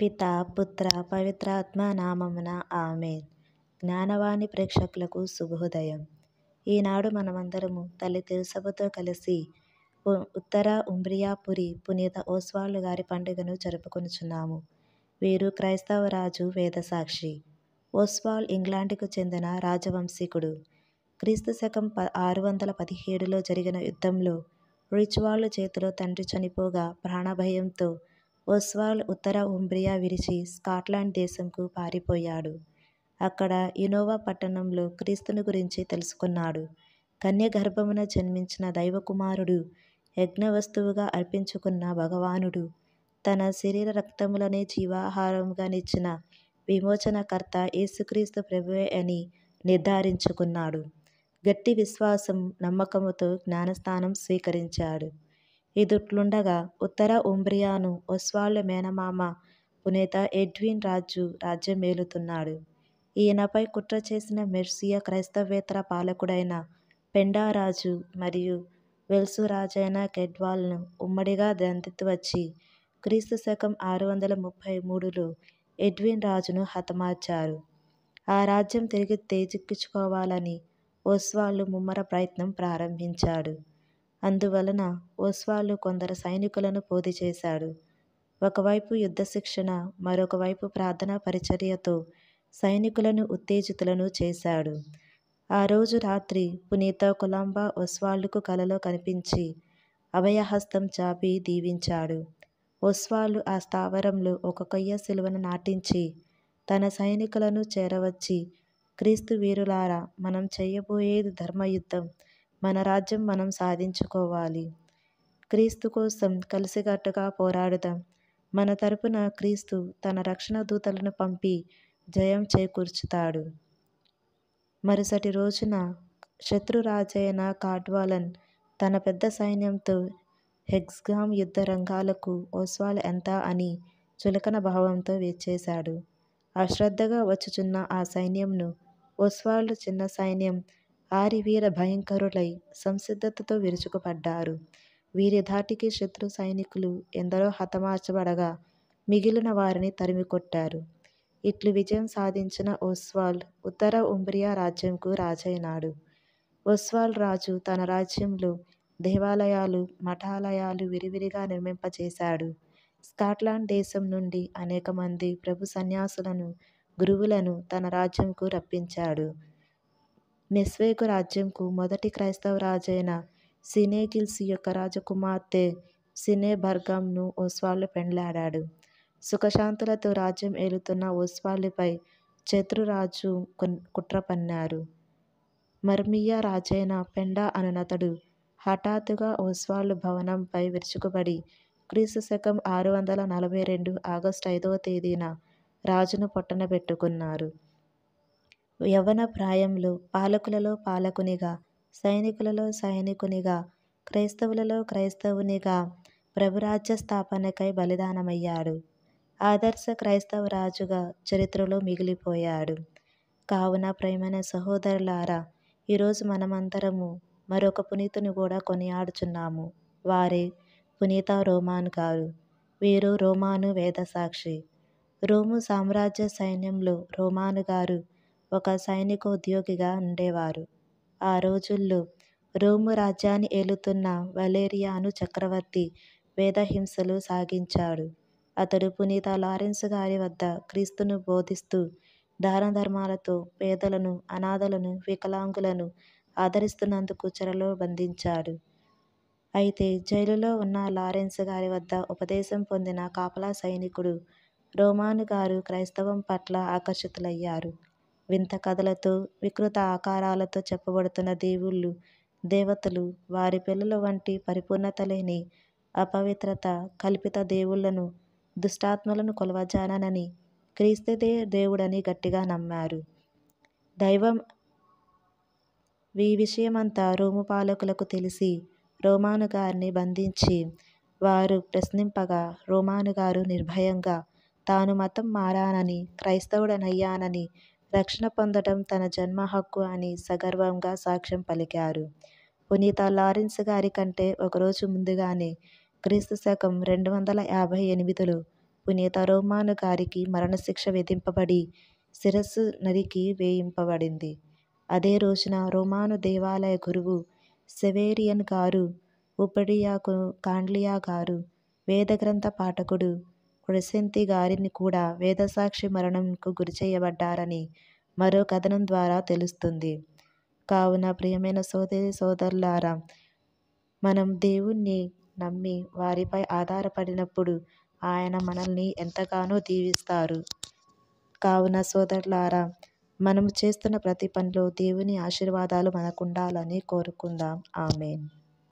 పిత పుత్ర పవిత్రాత్మ నామమున ఆమె జ్ఞానవాణి ప్రేక్షకులకు శుభోదయం ఈనాడు మనమందరము తల్లి తిరుసభతో కలిసి ఉత్తర ఉమ్రియాపురి పునీత ఓస్వాళ్ళు గారి పండుగను జరుపుకొనుచున్నాము వీరు క్రైస్తవ రాజు వేదసాక్షి ఓస్వాల్ ఇంగ్లాండ్కు చెందిన రాజవంశీకుడు క్రీస్తు శకం ప ఆరు వందల పదిహేడులో జరిగిన యుద్ధంలో రిచ్వాళ్ళు చేతిలో తండ్రి చనిపోగా ప్రాణభయంతో ఓస్వాల్డ్ ఉత్తర ఉంబ్రియా విరిచి స్కాట్లాండ్ దేశంకు పారిపోయాడు. అక్కడ ఇనోవా పట్టణంలో క్రీస్తుని గురించి తెలుసుకున్నాడు. కన్యగర్భమున జన్మించిన దైవకుమారుడు, యజ్ఞవస్తువుగా అర్పించుకున్న భగవానుడు, తన శరీర రక్తములనే జీవాహారంగా నిచ్చిన విమోచనకర్త యేసుక్రీస్తు ప్రభువే అని నిర్ధారించుకున్నాడు. గట్టి విశ్వాసం, నమ్మకముతో జ్ఞానస్థానం స్వీకరించాడు. ఎదుట్లుండగా ఉత్తర ఉంబ్రియాను ఒస్వాల్డ్ మేనమామ పునేత ఎడ్విన్ రాజు రాజ్యమేలుతున్నాడు. ఈయనపై కుట్ర చేసిన మెర్సియా క్రైస్తవేతర పాలకుడైన పెండారాజు మరియు వెల్సు రాజైన కెడ్వాల్ను ఉమ్మడిగా వచ్చి క్రీస్తు శకం ఆరు వందల ముప్పై మూడులో ఎడ్విన్ రాజును హతమార్చారు. ఆ రాజ్యం తిరిగి తేజిక్కించుకోవాలని ఓస్వాళ్ళు ముమ్మర ప్రయత్నం ప్రారంభించాడు. అందువలన ఓస్వాల్డ్ కొందరు సైనికులను పోది చేశాడు ఒకవైపు యుద్ధ శిక్షణ మరొకవైపు ప్రార్థనా పరిచర్యతో సైనికులను ఉత్తేజితులను చేశాడు ఆ రోజు రాత్రి పునీత కులాంబా ఓస్వాళ్లకు కలలో కనిపించి అభయహస్తం చాపి దీవించాడు ఒస్వాల్డ్ ఆ స్థావరంలో ఒక కొయ్య శిలువను నాటించి తన సైనికులను చేరవచ్చి క్రీస్తు వీరులారా మనం చేయబోయేది ధర్మయుద్ధం మన రాజ్యం మనం సాధించుకోవాలి క్రీస్తు కోసం కలిసికట్టుగా పోరాడుదాం మన తరపున క్రీస్తు తన రక్షణ దూతలను పంపి జయం చేకూర్చుతాడు మరుసటి రోజున శత్రురాజైన కాడ్వాలన్ తన పెద్ద సైన్యంతో హెగ్స్గామ్ యుద్ధ రంగాలకు ఓస్వాల్ ఎంత అని చులకన భావంతో వేచేశాడు అశ్రద్ధగా వచ్చుచున్న ఆ సైన్యంను ఓస్వాల్డ్ చిన్న సైన్యం ఆరివీర భయంకరులై సంసిద్ధతతో విరుచుకుపడ్డారు వీరి ధాటికి శత్రు సైనికులు ఎందరో హతమార్చబడగా మిగిలిన వారిని తరిమికొట్టారు ఇట్లు విజయం సాధించిన ఓస్వాల్ ఉత్తర ఉంబ్రియా రాజ్యంకు రాజైనాడు ఒస్వాల్ రాజు తన రాజ్యంలో దేవాలయాలు మఠాలయాలు విరివిరిగా నిర్మింపచేశాడు స్కాట్లాండ్ దేశం నుండి అనేక మంది ప్రభు సన్యాసులను గురువులను తన రాజ్యంకు రప్పించాడు నెస్వేగు రాజ్యంకు మొదటి క్రైస్తవ రాజైన సినేగిల్స్ యొక్క రాజకుమార్తె సినేబర్గామ్ను ఓస్వాళ్ళు పెండ్లాడాడు సుఖశాంతులతో రాజ్యం ఏలుతున్న ఓస్వాల్డ్పై శత్రురాజు కుట్ర పన్నారు మర్మియా రాజైన పెండా అనునతడు హఠాత్తుగా ఓస్వాళ్ళు భవనంపై విరుచుకుబడి క్రీస్తు శకం ఆరు వందల నలభై రెండు ఆగస్టు ఐదవ తేదీన రాజును పొట్టనబెట్టుకున్నారు యవ్వన ప్రాయంలో పాలకులలో పాలకునిగా సైనికులలో సైనికునిగా క్రైస్తవులలో క్రైస్తవునిగా ప్రభురాజ్య స్థాపనకై బలిదానమయ్యాడు ఆదర్శ క్రైస్తవ రాజుగా చరిత్రలో మిగిలిపోయాడు కావున ప్రేమైన సహోదరులారా ఈరోజు మనమందరము మరొక పునీతుని కూడా కొనియాడుచున్నాము వారే పునీత రోమాన్ గారు వీరు రోమాను వేద సాక్షి రోము సామ్రాజ్య సైన్యంలో రోమాను గారు ఒక సైనిక ఉద్యోగిగా ఉండేవారు ఆ రోజుల్లో రోము రాజ్యాన్ని ఏలుతున్న వలేరియాను చక్రవర్తి వేదహింసలు సాగించాడు అతడు పునీత లారెన్స్ గారి వద్ద క్రీస్తును బోధిస్తూ ధర్మాలతో పేదలను అనాథలను వికలాంగులను ఆదరిస్తున్నందుకు చెరలో బంధించాడు అయితే జైలులో ఉన్న లారెన్స్ గారి వద్ద ఉపదేశం పొందిన కాపలా సైనికుడు రోమాను గారు క్రైస్తవం పట్ల ఆకర్షితులయ్యారు వింత కథలతో వికృత ఆకారాలతో చెప్పబడుతున్న దేవుళ్ళు దేవతలు వారి పిల్లల వంటి పరిపూర్ణత లేని అపవిత్రత కల్పిత దేవుళ్ళను దుష్టాత్మలను కొలవజానని క్రీస్తుదే దేవుడని గట్టిగా నమ్మారు దైవం ఈ విషయమంతా రోము పాలకులకు తెలిసి రోమాను గారిని బంధించి వారు ప్రశ్నింపగా రోమాను గారు నిర్భయంగా తాను మతం మారానని క్రైస్తవుడనయ్యానని రక్షణ పొందడం తన జన్మ హక్కు అని సగర్వంగా సాక్ష్యం పలికారు పునీత లారెన్స్ గారి కంటే ఒకరోజు ముందుగానే క్రీస్తు శకం రెండు వందల యాభై ఎనిమిదిలో పునీత రోమాను గారికి మరణశిక్ష విధింపబడి శిరస్సు నరికి వేయింపబడింది అదే రోజున రోమాను దేవాలయ గురువు సెవేరియన్ గారు ఉపడియాకు కాండ్లియా గారు వేదగ్రంథ పాఠకుడు ప్రశాంతి గారిని కూడా వేదసాక్షి మరణంకు గురి చేయబడ్డారని మరో కథనం ద్వారా తెలుస్తుంది కావున ప్రియమైన సోదరి సోదరులారా మనం దేవుణ్ణి నమ్మి వారిపై ఆధారపడినప్పుడు ఆయన మనల్ని ఎంతగానో దీవిస్తారు కావున సోదరులారా మనం చేస్తున్న ప్రతి పనిలో దేవుని ఆశీర్వాదాలు మనకుండాలని కోరుకుందాం ఆమెన్